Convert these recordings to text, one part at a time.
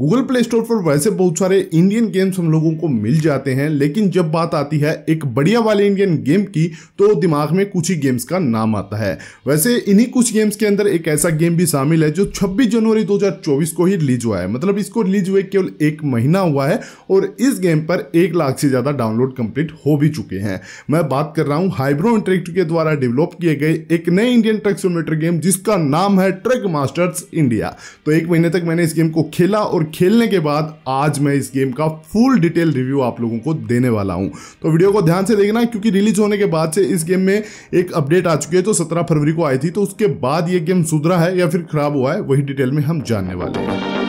Google Play Store पर वैसे बहुत सारे इंडियन गेम्स हम लोगों को मिल जाते हैं लेकिन जब बात आती है एक बढ़िया वाले इंडियन गेम की तो दिमाग में कुछ ही गेम्स का नाम आता है वैसे इन्हीं कुछ गेम्स के अंदर एक ऐसा गेम भी शामिल है जो 26 जनवरी 2024 को ही रिलीज हुआ है मतलब इसको रिलीज हुए केवल एक महीना हुआ है और इस गेम पर एक लाख से ज़्यादा डाउनलोड कंप्लीट हो भी चुके हैं मैं बात कर रहा हूँ हाइब्रो इंटरेक्टिव के द्वारा डेवलप किए गए एक नए इंडियन ट्रक सोमीटर गेम जिसका नाम है ट्रक मास्टर्स इंडिया तो एक महीने तक मैंने इस गेम को खेला और खेलने के बाद आज मैं इस गेम का फुल डिटेल रिव्यू आप लोगों को देने वाला हूं तो वीडियो को ध्यान से देखना क्योंकि रिलीज होने के बाद से इस गेम में एक अपडेट आ चुकी है जो सत्रह फरवरी को आई थी तो उसके बाद ये गेम सुधरा है या फिर खराब हुआ है वही डिटेल में हम जानने वाले हैं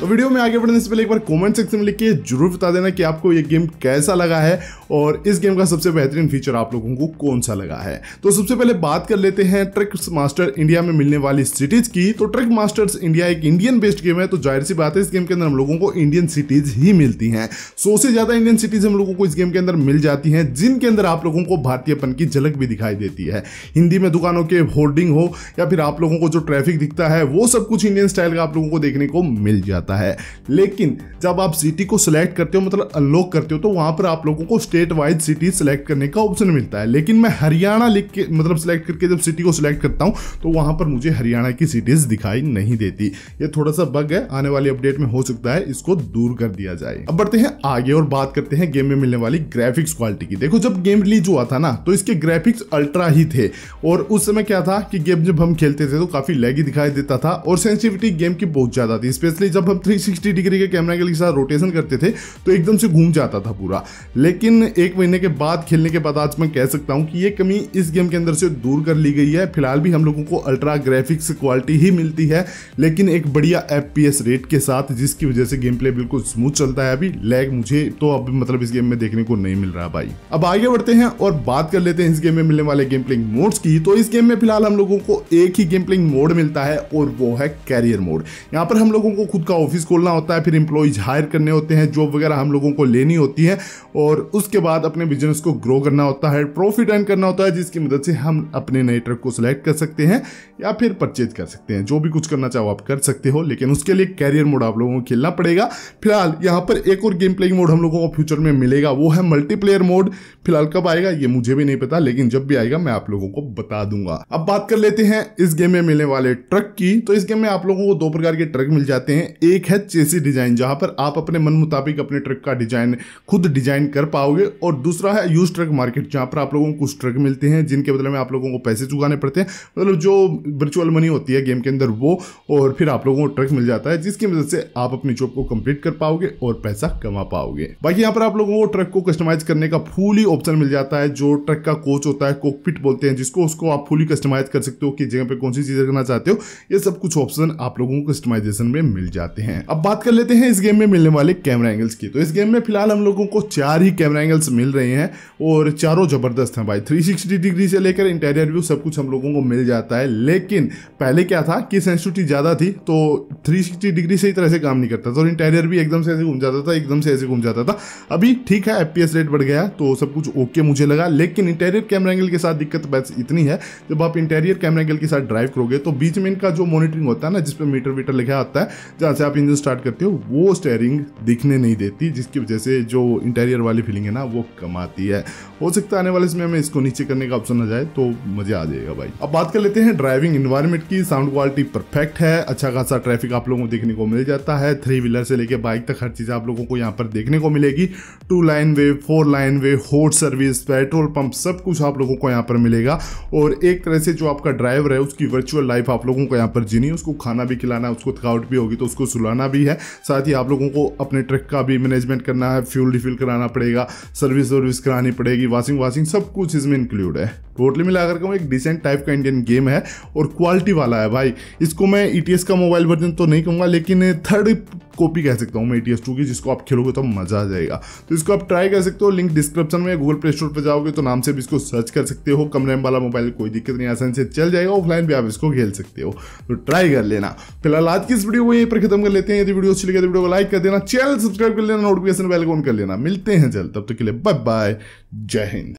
तो वीडियो में आगे बढ़ने से पहले एक बार कॉमेंट सेक्शन में लिख के जरूर बता देना कि आपको ये गेम कैसा लगा है और इस गेम का सबसे बेहतरीन फीचर आप लोगों को कौन सा लगा है तो सबसे पहले बात कर लेते हैं ट्रक मास्टर इंडिया में मिलने वाली सिटीज की तो ट्रिक मास्टर्स इंडिया एक इंडियन बेस्ड गेम है तो जाहिर सी बात है इस गेम के अंदर हम लोगों को इंडियन सिटीज ही मिलती हैं सौ से ज्यादा इंडियन सिटीज हम लोगों को इस गेम के अंदर मिल जाती हैं जिनके अंदर आप लोगों को भारतीयपन की झलक भी दिखाई देती है हिंदी में दुकानों के होर्डिंग हो या फिर आप लोगों को जो ट्रैफिक दिखता है वो सब कुछ इंडियन स्टाइल का आप लोगों को देखने को मिल जाता जाता है लेकिन जब आप सिटी को सिलेक्ट करते हो मतलब अनलॉक करते हो तो वहां पर आप लोगों को स्टेट वाइज सिटी सिलेक्ट करने का ऑप्शन मिलता है लेकिन मैं हरियाणा लिख के मतलब सिलेक्ट करके जब सिटी को सिलेक्ट करता हूँ तो वहां पर मुझे हरियाणा की सिटीज़ दिखाई नहीं देती ये थोड़ा सा बग है आने वाली अपडेट में हो सकता है इसको दूर कर दिया जाए अब बढ़ते हैं आगे और बात करते हैं गेम में मिलने वाली ग्राफिक्स क्वालिटी की देखो जब गेम रिलीज हुआ था ना तो इसके ग्राफिक्स अल्ट्रा ही थे और उस समय क्या था कि गेम जब हम खेलते थे तो काफ़ी लेगी दिखाई देता था और सेंसिटिविटी गेम की बहुत ज़्यादा थी स्पेशली जब हम मतलब 360 डिग्री के कैमरे के साथ रोटेशन करते थे तो एकदम से घूम जाता था पूरा लेकिन एक महीने के बाद खेलने के बाद आज मैं कह सकता हूँ कि ये कमी इस गेम के अंदर से दूर कर ली गई है फिलहाल भी हम लोगों को अल्ट्रा ग्राफिक्स क्वालिटी ही मिलती है लेकिन एक बढ़िया एफ रेट के साथ जिसकी वजह से गेम प्ले बिल्कुल स्मूथ चलता है अभी लैग मुझे तो अब मतलब इस गेम में देखने को नहीं मिल रहा भाई अब आगे बढ़ते हैं और बात कर लेते हैं इस गेम में मिलने वाले गेम प्लेइंग मोड्स की तो इस गेम में फिलहाल हम लोगों को एक ही गेम प्लेइंग मोड मिलता है और वो है कैरियर मोड यहाँ पर हम लोगों को खुद का ऑफिस खोलना होता है फिर इंप्लॉइज हायर करने होते हैं जॉब वगैरह हम लोगों को लेनी होती है और उसके बाद अपने बिजनेस को ग्रो करना होता है प्रॉफिट अर्न करना होता है जिसकी मदद से हम अपने नए ट्रक को सिलेक्ट कर सकते हैं या फिर परचेज कर सकते हैं जो भी कुछ करना चाहो आप कर सकते हो लेकिन उसके लिए कैरियर मोड आप लोगों को खेलना पड़ेगा फिलहाल यहाँ पर एक और गेम प्लेइंग मोड हम लोगों को फ्यूचर में मिलेगा वो है मल्टीप्लेयर मोड फिलहाल कब आएगा ये मुझे भी नहीं पता लेकिन जब भी आएगा मैं आप लोगों को बता दूंगा अब बात कर लेते हैं इस गेम में मिलने वाले ट्रक की तो इस गेम में आप लोगों को दो प्रकार के ट्रक मिल जाते हैं एक एक है चेसी डिज़ाइन जहां पर आप अपने मन मुताबिक अपने ट्रक का डिज़ाइन खुद डिज़ाइन कर पाओगे और दूसरा है यूज ट्रक मार्केट जहां पर आप लोगों को कुछ ट्रक मिलते हैं जिनके बदले में आप लोगों को पैसे चुकाने पड़ते हैं मतलब जो वर्चुअल मनी होती है गेम के अंदर वो और फिर आप लोगों को ट्रक मिल जाता है जिसकी मदद से आप अपनी जॉब को कंप्लीट कर पाओगे और पैसा कमा पाओगे बाकी यहाँ पर आप लोगों को ट्रक को कस्टमाइज करने का फुल ऑप्शन मिल जाता है जो ट्रक का कोच होता है कोकपिट बोलते हैं जिसको उसको आप फुली कस्टमाइज कर सकते हो किस जगह पर कौन सी चीज़ रखना चाहते हो ये सब कुछ ऑप्शन आप लोगों को कस्टमाइजेशन में मिल जाते हैं हैं अब बात कर लेते हैं इस गेम में मिलने वाले कैमरा एंगल्स की तो इस गेम में फिलहाल हम लोगों को चार ही कैमरा एंगल्स मिल रहे हैं और चारों ज़बरदस्त हैं भाई 360 डिग्री से लेकर इंटीरियर व्यू सब कुछ हम लोगों को मिल जाता है लेकिन पहले क्या था कि सेंसिटिविटी ज़्यादा थी तो 360 डिग्री से ही तरह से काम नहीं करता था और इंटीरियर भी एकदम से ऐसे घूम जाता था एकदम से ऐसे घूम जाता था अभी ठीक है एफ रेट बढ़ गया तो सब कुछ ओके मुझे लगा लेकिन इंटीरियर कैमरा एंगल के साथ दिक्कत बस इतनी है जब आप इंटीरियर कैमरा एंगल के साथ ड्राइव करोगे तो बीच में इनका जो मॉनिटरिंग होता है ना जिसपे मीटर वीटर लिखा आता है जहां से आप इंजन स्टार्ट करते हो वो स्टेयरिंग दिखने नहीं देती जिसकी वजह से जो इंटीरियर वाली फीलिंग है ना वो कम आती है हो सकता है आने वाले समय में इसको नीचे करने का ऑप्शन आ जाए तो मजा आ जाएगा भाई अब बात कर लेते हैं ड्राइविंग इन्वायरमेंट की साउंड क्वालिटी परफेक्ट है अच्छा खासा ट्रैफिक आप लोगों को देखने को मिल जाता है थ्री व्हीलर से लेकर बाइक तक हर चीज़ आप लोगों को यहाँ पर देखने को मिलेगी two line way four line way hot service petrol pump सब कुछ आप लोगों को यहाँ पर मिलेगा और एक तरह से जो आपका ड्राइवर है उसकी वर्चुअल लाइफ आप लोगों को यहाँ पर जीनी उसको खाना भी खिलाना उसको थकावट भी होगी तो उसको सुला बुलाना भी है साथ ही आप लोगों को अपने ट्रक का भी मैनेजमेंट करना है फ्यूल रिफिल कराना पड़ेगा सर्विस वर्विस करानी पड़ेगी वॉशिंग वाशिंग सब कुछ इसमें इंक्लूड है टोटली मिलाकर वो एक डिसेंट टाइप का इंडियन गेम है और क्वालिटी वाला है भाई इसको मैं ई e का मोबाइल वर्जन तो नहीं कहूँगा लेकिन थर्ड कॉपी कह सकता हूँ मैं ई टू की जिसको आप खेलोगे तो मज़ा आ जाएगा तो इसको आप ट्राई कर सकते हो लिंक डिस्क्रिप्शन में गूगल प्ले स्टोर पर जाओगे तो नाम से भी इसको सर्च कर सकते हो कम रैम वाला मोबाइल कोई दिक्कत नहीं आसान से चल जाएगा ऑफलाइन भी आप इसको खेल सकते हो तो ट्राई कर लेना फिलहाल आज की इस वीडियो को यहीं पर खत्म कर लेते हैं यदि वीडियो अच्छी लगे तो वीडियो को लाइक कर देना चैनल सब्सक्राइब कर लेना नोटिफिकेशन बेल को ऑन कर लेना मिलते हैं जल्द तब तक के लिए बाय बाय जय हिंद